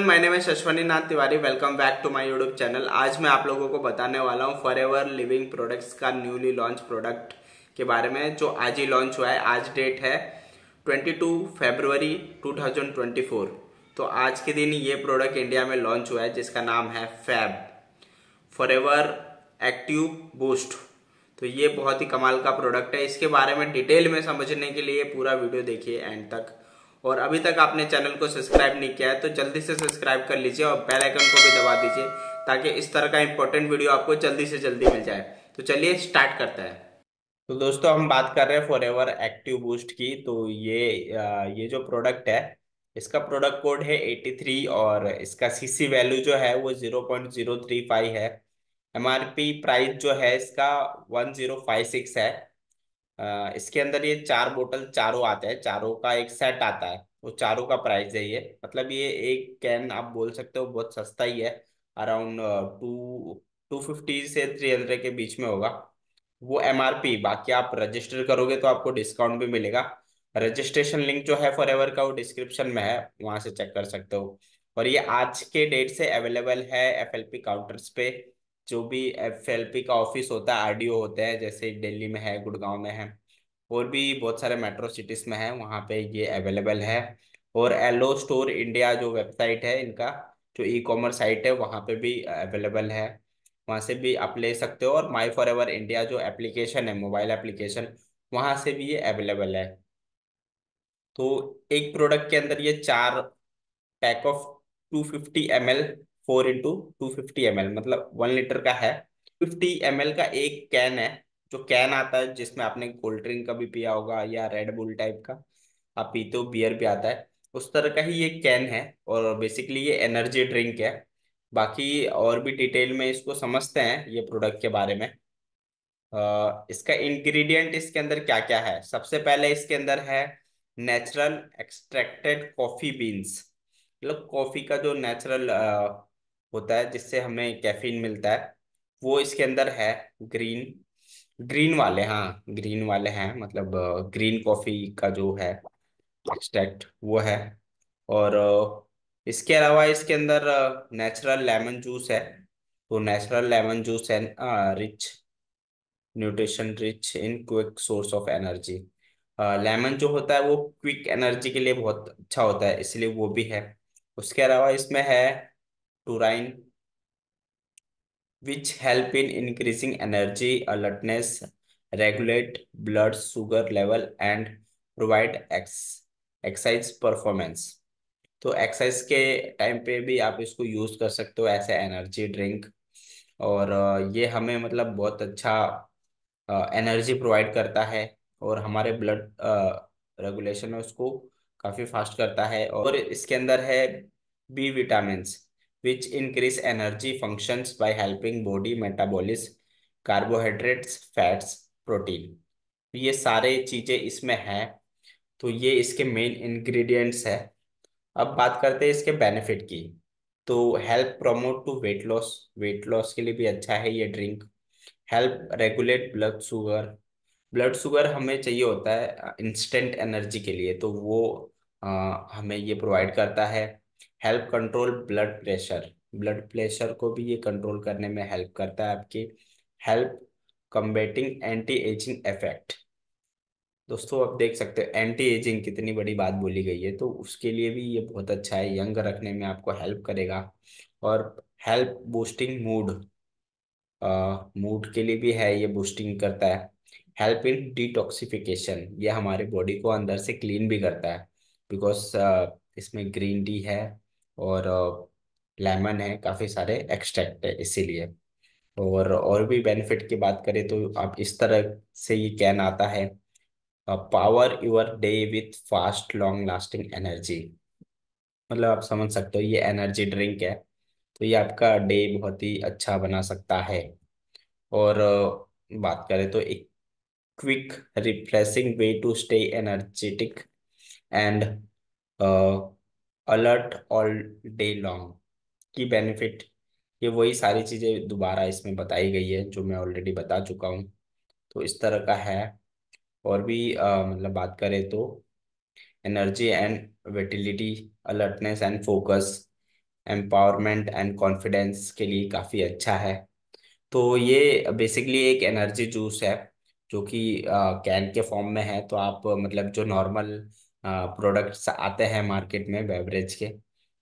everyone my name है Shashwani Nath Tiwari welcome back to my YouTube channel आज मैं आप लोगों को बताने वाला हूँ फॉर लिविंग प्रोडक्ट्स का न्यूली लॉन्च प्रोडक्ट के बारे में जो आज ही लॉन्च हुआ है आज डेट है 22 फरवरी 2024 तो आज के दिन ये प्रोडक्ट इंडिया में लॉन्च हुआ है जिसका नाम है फैब फॉर एक्टिव बूस्ट तो ये बहुत ही कमाल का प्रोडक्ट है इसके बारे में डिटेल में समझने के लिए पूरा वीडियो देखिए एंड तक और अभी तक आपने चैनल को सब्सक्राइब नहीं किया है तो जल्दी से सब्सक्राइब कर लीजिए और बेल आइकन को भी दबा दीजिए ताकि इस तरह का इंपॉर्टेंट वीडियो आपको जल्दी से जल्दी मिल जाए तो चलिए स्टार्ट करते हैं तो दोस्तों हम बात कर रहे हैं फॉर एवर एक्टिव बूस्ट की तो ये ये जो प्रोडक्ट है इसका प्रोडक्ट कोड है थ्री और इसका सी वैल्यू जो है वो फाइव है पी प्राइस जो है इसका सिक्स है इसके अंदर ये चार बोतल चारों आते हैं चारों का एक सेट आता है वो चारों का प्राइस है ये मतलब ये एक कैन आप बोल सकते हो बहुत सस्ता ही है अराउंड टू टू फिफ्टी से थ्री हंड्रेड के बीच में होगा वो एम आर पी बाकी आप रजिस्टर करोगे तो आपको डिस्काउंट भी मिलेगा रजिस्ट्रेशन लिंक जो है फॉर का वो डिस्क्रिप्शन में है वहां से चेक कर सकते हो और ये आज के डेट से अवेलेबल है एफ काउंटर्स पे जो भी एफ एल पी का ऑफिस होता है आर डी ओ होता है जैसे दिल्ली में है गुड़गांव में है और भी बहुत सारे मेट्रो सिटीज़ में है वहाँ पे ये अवेलेबल है और एलो स्टोर इंडिया जो वेबसाइट है इनका जो ई कॉमर्स साइट है वहाँ पे भी अवेलेबल है वहाँ से भी आप ले सकते हो और माई फॉर एवर इंडिया जो एप्लीकेशन है मोबाइल एप्लीकेशन वहाँ से भी ये अवेलेबल है तो एक प्रोडक्ट के अंदर ये चार pack of two fifty M L four into two fifty M मतलब वन लीटर का है फिफ्टी एम का एक कैन है जो कैन आता है जिसमें आपने कोल्ड ड्रिंक का भी पिया होगा या रेड बुल टाइप का आप पीते हो बियर भी आता है उस तरह का ही ये कैन है और बेसिकली ये एनर्जी ड्रिंक है बाकी और भी डिटेल में इसको समझते हैं ये प्रोडक्ट के बारे में आ, इसका इंग्रेडिएंट इसके अंदर क्या क्या है सबसे पहले इसके अंदर है नेचुरल एक्सट्रैक्टेड कॉफ़ी बीन्स मतलब कॉफ़ी का जो नेचुरल होता है जिससे हमें कैफीन मिलता है वो इसके अंदर है ग्रीन ग्रीन वाले हाँ ग्रीन वाले हैं मतलब ग्रीन कॉफ़ी का जो है एक्सट्रैक्ट वो है और इसके अलावा इसके अंदर नेचुरल लेमन जूस है तो नेचुरल लेमन जूस है rich nutrition rich in quick source of energy lemon जो होता है वो क्विक एनर्जी के लिए बहुत अच्छा होता है इसलिए वो भी है उसके अलावा इसमें है taurine which help in increasing energy alertness regulate blood sugar level and provide ex, exercise तो एक्सरसाइज के टाइम पे भी आप इसको यूज़ कर सकते हो ऐसे एनर्जी ड्रिंक और ये हमें मतलब बहुत अच्छा एनर्जी प्रोवाइड करता है और हमारे ब्लड रेगुलेशन में उसको काफ़ी फास्ट करता है और इसके अंदर है B vitamins which increase energy functions by helping body metabolize carbohydrates fats protein तो ये सारे चीजें इसमें हैं तो ये इसके मेन इंग्रेडिएंट्स है अब बात करते हैं इसके बेनिफिट की तो help promote to weight loss weight loss के लिए भी अच्छा है ये drink help regulate blood sugar blood sugar हमें चाहिए होता है इंस्टेंट एनर्जी के लिए तो वो आ, हमें ये प्रोवाइड करता है help control blood pressure blood pressure को भी ये कंट्रोल करने में हेल्प करता है आपकी help combating anti ageing effect दोस्तों आप देख सकते हो एंटी एजिंग कितनी बड़ी बात बोली गई है तो उसके लिए भी ये बहुत अच्छा है यंग रखने में आपको हेल्प करेगा और हेल्प बूस्टिंग मूड मूड के लिए भी है ये बूस्टिंग करता है हेल्प इन डिटॉक्सिफिकेशन ये हमारे बॉडी को अंदर से क्लीन भी करता है बिकॉज इसमें ग्रीन टी है और लेमन है काफ़ी सारे एक्सट्रैक्ट है इसीलिए और और भी बेनिफिट की बात करें तो आप इस तरह से ये कैन आता है power your day with fast long lasting energy मतलब आप समझ सकते हो ये एनर्जी ड्रिंक है तो ये आपका डे बहुत ही अच्छा बना सकता है और बात करें तो एक quick refreshing way to stay energetic and alert all day long की बेनिफिट ये वही सारी चीज़ें दोबारा इसमें बताई गई है जो मैं ऑलरेडी बता चुका हूँ तो इस तरह का है और भी आ, मतलब बात करें तो energy and vitality alertness and focus empowerment and confidence के लिए काफ़ी अच्छा है तो ये बेसिकली एक एनर्जी जूस है जो कि कैन के फॉर्म में है तो आप मतलब जो नॉर्मल प्रोडक्ट्स आते हैं मार्केट में बेवरेज के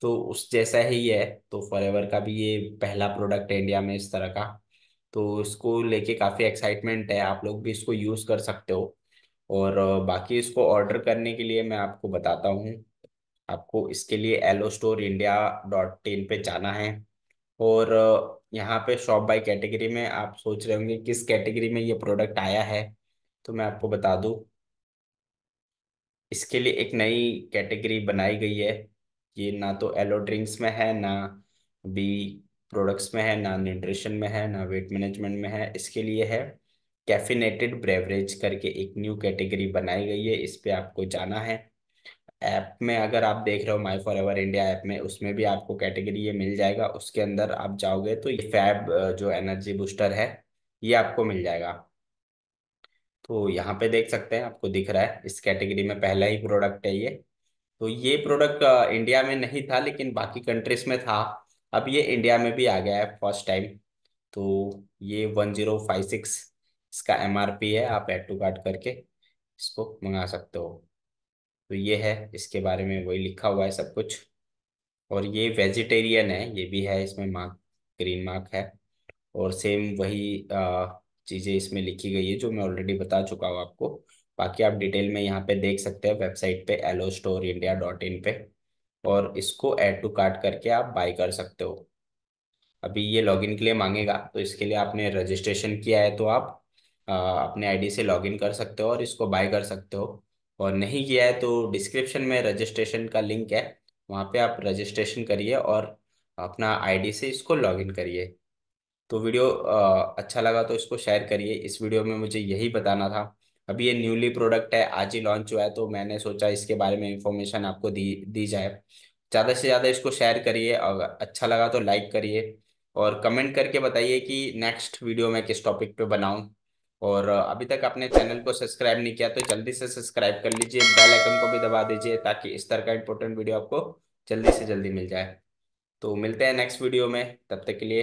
तो उस जैसा ही है तो फॉर का भी ये पहला प्रोडक्ट है इंडिया में इस तरह का तो इसको लेके काफ़ी एक्साइटमेंट है आप लोग भी इसको यूज़ कर सकते हो और बाकी इसको ऑर्डर करने के लिए मैं आपको बताता हूँ आपको इसके लिए Aloe store India dot in पर जाना है और यहाँ पे शॉप बाय कैटेगरी में आप सोच रहे होंगे किस कैटेगरी में ये प्रोडक्ट आया है तो मैं आपको बता दूँ इसके लिए एक नई कैटेगरी बनाई गई है ये ना तो एलो ड्रिंक्स में है ना बी प्रोडक्ट्स में है ना न्यूट्रिशन में है ना वेट मैनेजमेंट में है इसके लिए है कैफिनेटेड ब्रेवरेज करके एक न्यू कैटेगरी बनाई गई है इस पर आपको जाना है ऐप में अगर आप देख रहे हो my forever India app में उसमें भी आपको कैटेगरी ये मिल जाएगा उसके अंदर आप जाओगे तो ये फैब जो एनर्जी बूस्टर है ये आपको मिल जाएगा तो यहाँ पे देख सकते हैं आपको दिख रहा है इस कैटेगरी में पहला ही प्रोडक्ट है ये तो ये प्रोडक्ट इंडिया में नहीं था लेकिन बाकी कंट्रीज में था अब ये इंडिया में भी आ गया है फर्स्ट टाइम तो ये वन जीरो फाइव सिक्स इसका एम आर पी है आप एड टू कार्ट करके इसको मंगा सकते हो तो ये है इसके बारे में वही लिखा हुआ है सब कुछ और ये वेजिटेरियन है ये भी है इसमें मार्क ग्रीन मार्क है और सेम वही आ, चीज़ें इसमें लिखी गई है जो मैं ऑलरेडी बता चुका हूँ आपको बाकी आप डिटेल में यहाँ पे देख सकते हैं वेबसाइट पे Aloe store India dot in पे और इसको एड टू कार्ट करके आप बाई कर सकते हो अभी ये लॉगिन के लिए मांगेगा तो इसके लिए आपने रजिस्ट्रेशन किया है तो आप आ, अपने आईडी से लॉगिन कर सकते हो और इसको बाय कर सकते हो और नहीं किया है तो डिस्क्रिप्शन में रजिस्ट्रेशन का लिंक है वहाँ पे आप रजिस्ट्रेशन करिए और अपना आईडी से इसको लॉगिन करिए तो वीडियो अच्छा लगा तो इसको शेयर करिए इस वीडियो में मुझे यही बताना था अभी ये न्यूली प्रोडक्ट है आज ही लॉन्च हुआ है तो मैंने सोचा इसके बारे में इंफॉर्मेशन आपको दी दी जाए ज़्यादा से ज़्यादा इसको शेयर करिए और अच्छा लगा तो लाइक करिए और कमेंट करके बताइए कि नेक्स्ट वीडियो मैं किस टॉपिक पे बनाऊँ और अभी तक आपने चैनल को सब्सक्राइब नहीं किया तो जल्दी से सब्सक्राइब कर लीजिए बेल आइकन को भी दबा दीजिए ताकि इस तरह का इंपॉर्टेंट वीडियो आपको जल्दी से जल्दी मिल जाए तो मिलते हैं नेक्स्ट वीडियो में तब तक के लिए